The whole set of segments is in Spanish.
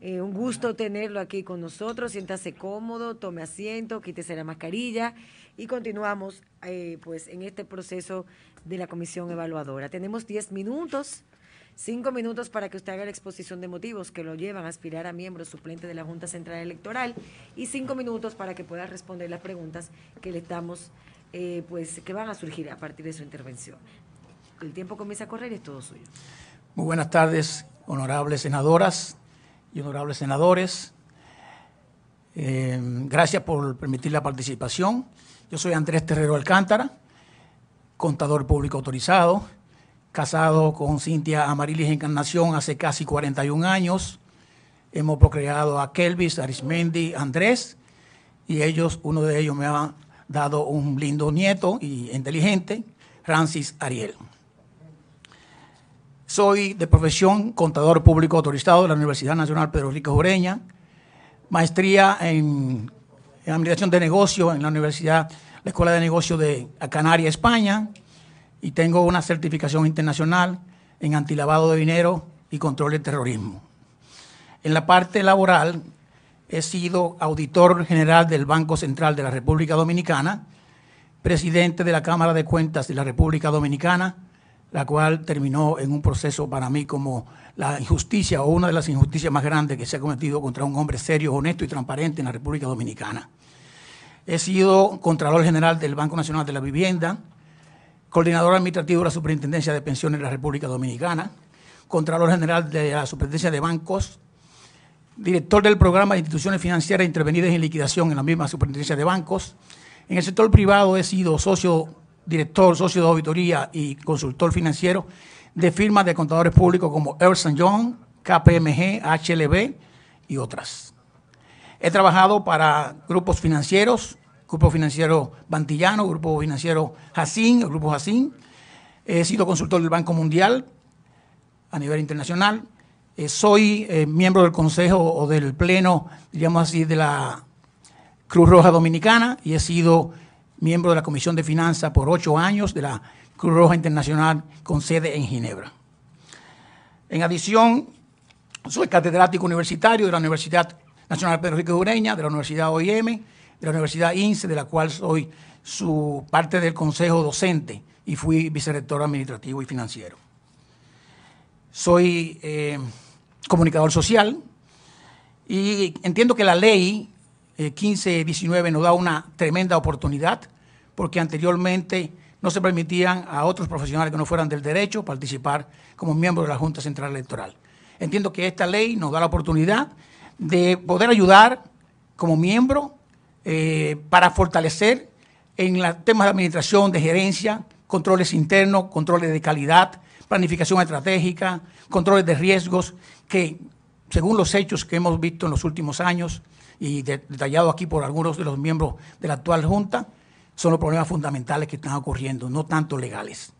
Eh, un gusto tenerlo aquí con nosotros. Siéntase cómodo, tome asiento, quítese la mascarilla y continuamos eh, pues en este proceso de la comisión evaluadora. Tenemos 10 minutos, cinco minutos para que usted haga la exposición de motivos que lo llevan a aspirar a miembro suplente de la Junta Central Electoral y cinco minutos para que pueda responder las preguntas que le estamos, eh, pues que van a surgir a partir de su intervención. El tiempo comienza a correr y es todo suyo. Muy buenas tardes, honorables senadoras y honorables senadores. Eh, gracias por permitir la participación. Yo soy Andrés Terrero Alcántara, contador público autorizado, casado con Cintia Amarilis Encarnación hace casi 41 años. Hemos procreado a Kelvis, Arismendi, Andrés, y ellos, uno de ellos me ha dado un lindo nieto y inteligente, Francis Ariel. Soy de profesión contador público autorizado de la Universidad Nacional Pedro Rico Jureña, maestría en, Administración de Negocios en la Universidad, la Escuela de Negocios de Canaria, España, y tengo una certificación internacional en antilavado de dinero y control del terrorismo. En la parte laboral he sido auditor general del Banco Central de la República Dominicana, presidente de la Cámara de Cuentas de la República Dominicana, la cual terminó en un proceso para mí como la injusticia o una de las injusticias más grandes que se ha cometido contra un hombre serio, honesto y transparente en la República Dominicana. He sido Contralor General del Banco Nacional de la Vivienda, Coordinador Administrativo de la Superintendencia de Pensiones de la República Dominicana, Contralor General de la Superintendencia de Bancos, Director del Programa de Instituciones Financieras Intervenidas en Liquidación en la misma Superintendencia de Bancos. En el sector privado he sido socio director, socio de auditoría y consultor financiero de firmas de contadores públicos como Ernst Young, KPMG, HLB y otras. He trabajado para grupos financieros, Grupo Financiero Bantillano, Grupo Financiero Jacín, el Grupo Jacín. He sido consultor del Banco Mundial a nivel internacional. Eh, soy eh, miembro del Consejo o del Pleno, digamos así, de la Cruz Roja Dominicana y he sido miembro de la Comisión de Finanzas por ocho años de la Cruz Roja Internacional con sede en Ginebra. En adición, soy catedrático universitario de la Universidad Nacional Pedro Rico Ureña, de la Universidad OIM, de la Universidad INSE, de la cual soy su parte del consejo docente y fui vicerrector administrativo y financiero. Soy eh, comunicador social y entiendo que la ley 1519 eh, nos da una tremenda oportunidad porque anteriormente no se permitían a otros profesionales que no fueran del derecho participar como miembros de la Junta Central Electoral. Entiendo que esta ley nos da la oportunidad de poder ayudar como miembro eh, para fortalecer en los temas de administración, de gerencia, controles internos, controles de calidad, planificación estratégica, controles de riesgos, que según los hechos que hemos visto en los últimos años y detallado aquí por algunos de los miembros de la actual Junta, son los problemas fundamentales que están ocurriendo, no tanto legales.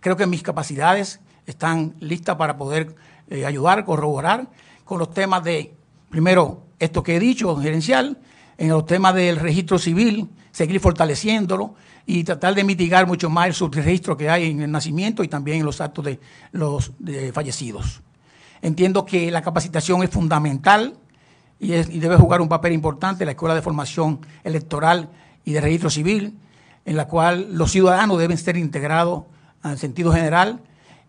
Creo que mis capacidades están listas para poder eh, ayudar, corroborar con los temas de, primero, esto que he dicho, gerencial, en los temas del registro civil, seguir fortaleciéndolo y tratar de mitigar mucho más el subregistro que hay en el nacimiento y también en los actos de los fallecidos. Entiendo que la capacitación es fundamental y, y debe jugar un papel importante en la Escuela de Formación Electoral y de registro civil, en la cual los ciudadanos deben ser integrados en sentido general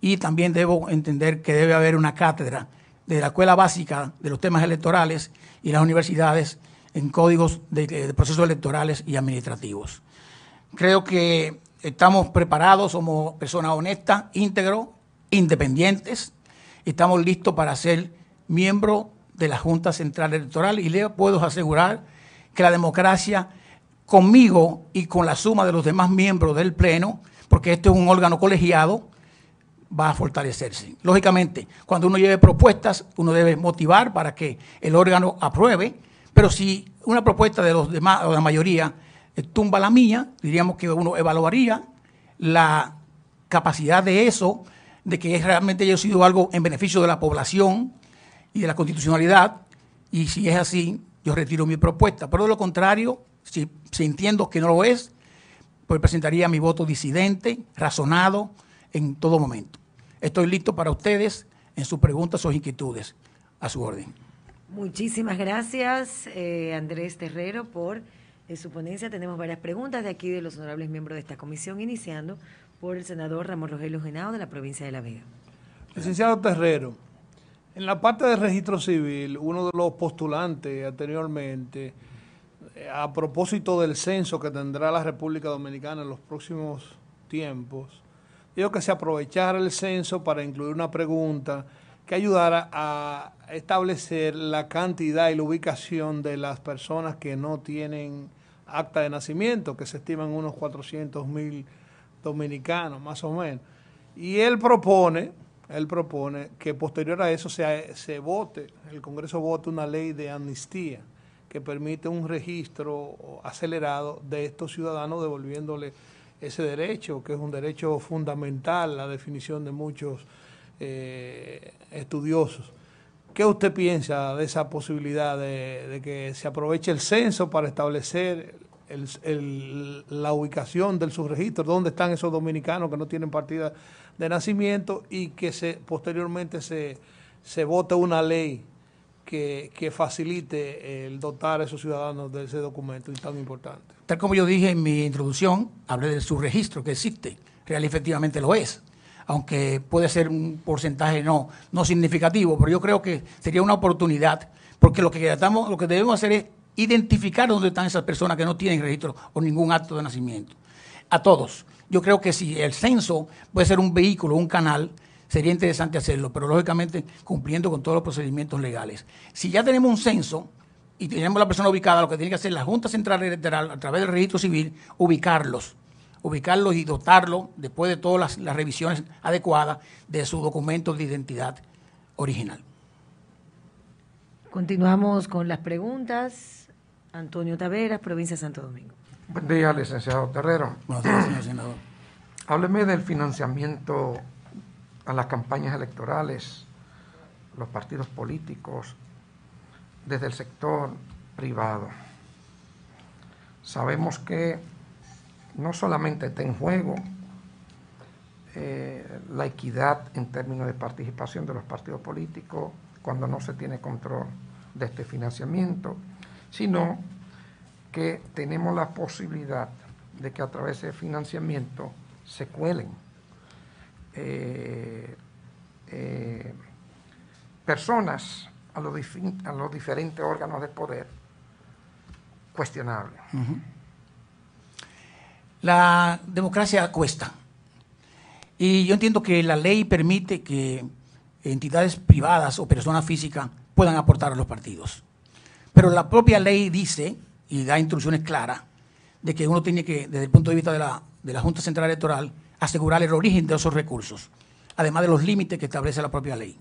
y también debo entender que debe haber una cátedra de la escuela básica de los temas electorales y las universidades en códigos de, eh, procesos electorales y administrativos. Creo que estamos preparados, somos personas honestas, íntegros, independientes, estamos listos para ser miembro de la Junta Central Electoral y le puedo asegurar que la democracia conmigo y con la suma de los demás miembros del Pleno, porque este es un órgano colegiado, va a fortalecerse. Lógicamente, cuando uno lleve propuestas, uno debe motivar para que el órgano apruebe, pero si una propuesta de los demás, o de la mayoría, eh, tumba la mía, diríamos que uno evaluaría la capacidad de eso, de que realmente haya sido algo en beneficio de la población y de la constitucionalidad, y si es así, yo retiro mi propuesta. Pero de lo contrario, si, sintiendo entiendo que no lo es, pues presentaría mi voto disidente, razonado, en todo momento. Estoy listo para ustedes en sus preguntas o inquietudes. A su orden. Muchísimas gracias, eh, Andrés Terrero, por eh, su ponencia. Tenemos varias preguntas de aquí de los honorables miembros de esta comisión, iniciando por el senador Ramón Rogelio Genao de la provincia de La Vega. Licenciado Terrero, en la parte de registro civil, uno de los postulantes anteriormente a propósito del censo que tendrá la República Dominicana en los próximos tiempos, digo que se aprovechara el censo para incluir una pregunta que ayudara a establecer la cantidad y la ubicación de las personas que no tienen acta de nacimiento, que se estiman unos 400 mil dominicanos, más o menos. Y él propone, él propone que posterior a eso se, se vote, el Congreso vote una ley de amnistía que permite un registro acelerado de estos ciudadanos devolviéndole ese derecho, que es un derecho fundamental, la definición de muchos eh, estudiosos. ¿Qué usted piensa de esa posibilidad de, que se aproveche el censo para establecer la ubicación del subregistro, dónde están esos dominicanos que no tienen partida de nacimiento y que se posteriormente se vote una ley que, facilite el dotar a esos ciudadanos de ese documento tan importante. Tal como yo dije en mi introducción, hablé de su registro que existe, real efectivamente lo es, aunque puede ser un porcentaje no, no significativo, pero yo creo que sería una oportunidad, porque lo que, tratamos, lo que debemos hacer es identificar dónde están esas personas que no tienen registro o ningún acto de nacimiento. A todos. Yo creo que si el censo puede ser un vehículo, un canal sería interesante hacerlo, pero lógicamente cumpliendo con todos los procedimientos legales. Si ya tenemos un censo y tenemos la persona ubicada, lo que tiene que hacer la Junta Central Electoral a través del registro civil, ubicarlos ubicarlos y dotarlos, después de todas las, revisiones adecuadas, de su documento de identidad original. Continuamos con las preguntas. Antonio Taveras, provincia de Santo Domingo. Buen día, licenciado Terrero. Buenos días, señor senador. Hábleme del financiamiento a las campañas electorales, los partidos políticos, desde el sector privado. Sabemos que no solamente está en juego eh, la equidad en términos de participación de los partidos políticos cuando no se tiene control de este financiamiento, sino que tenemos la posibilidad de que a través de financiamiento se cuelen eh, eh, personas a los, diferentes órganos de poder cuestionables La democracia cuesta. Y yo entiendo que la ley permite que entidades privadas o personas físicas puedan aportar a los partidos. Pero la propia ley dice y da instrucciones claras de que uno tiene que, desde el punto de vista de la Junta Central Electoral, asegurar el origen de esos recursos, además de los límites que establece la propia ley.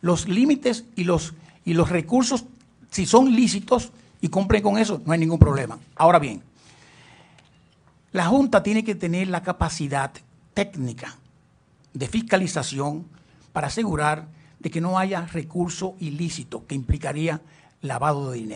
Los límites y los, y los recursos, si son lícitos y cumplen con eso, no hay ningún problema. Ahora bien, la Junta tiene que tener la capacidad técnica de fiscalización para asegurar de que no haya recurso ilícito que implicaría lavado de dinero.